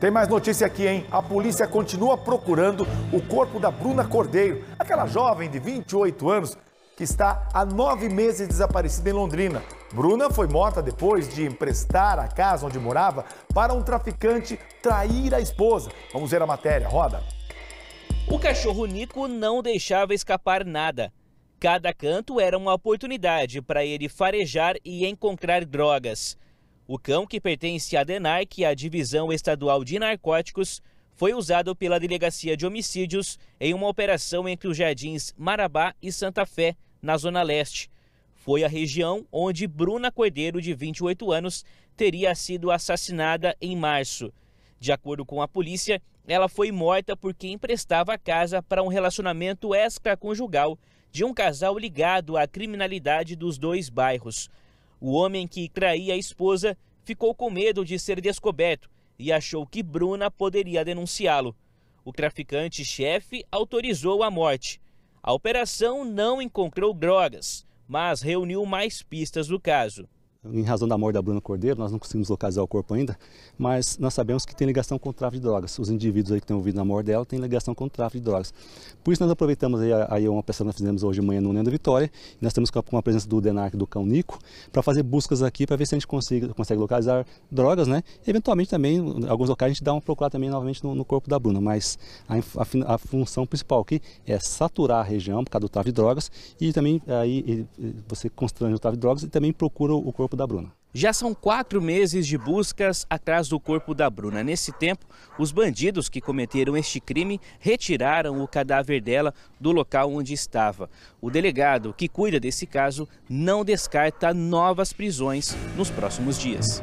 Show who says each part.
Speaker 1: Tem mais notícia aqui, hein? A polícia continua procurando o corpo da Bruna Cordeiro, aquela jovem de 28 anos que está há nove meses desaparecida em Londrina. Bruna foi morta depois de emprestar a casa onde morava para um traficante trair a esposa. Vamos ver a matéria, roda.
Speaker 2: O cachorro Nico não deixava escapar nada. Cada canto era uma oportunidade para ele farejar e encontrar drogas. O cão, que pertence à DENARC, a Divisão Estadual de Narcóticos, foi usado pela Delegacia de Homicídios em uma operação entre os jardins Marabá e Santa Fé, na Zona Leste. Foi a região onde Bruna Cordeiro, de 28 anos, teria sido assassinada em março. De acordo com a polícia, ela foi morta porque emprestava a casa para um relacionamento extraconjugal de um casal ligado à criminalidade dos dois bairros. O homem que traía a esposa ficou com medo de ser descoberto e achou que Bruna poderia denunciá-lo. O traficante-chefe autorizou a morte. A operação não encontrou drogas, mas reuniu mais pistas do caso
Speaker 3: em razão da morte da Bruna Cordeiro, nós não conseguimos localizar o corpo ainda, mas nós sabemos que tem ligação com o tráfico de drogas. Os indivíduos aí que têm ouvido na morte dela têm ligação com o tráfico de drogas. Por isso nós aproveitamos aí, aí uma peça que nós fizemos hoje de manhã no União da Vitória, e nós temos com a presença do DENARC do Cão Nico, para fazer buscas aqui, para ver se a gente consegue, consegue localizar drogas, né? E, eventualmente também, em alguns locais, a gente dá uma procurada também novamente no, no corpo da Bruna, mas a, a, a, função principal aqui é saturar a região por causa do tráfico de drogas, e também aí e, você constrange o tráfico de drogas e também procura o corpo corpo da Bruna.
Speaker 2: Já são quatro meses de buscas atrás do corpo da Bruna. Nesse tempo, os bandidos que cometeram este crime retiraram o cadáver dela do local onde estava. O delegado que cuida desse caso não descarta novas prisões nos próximos dias.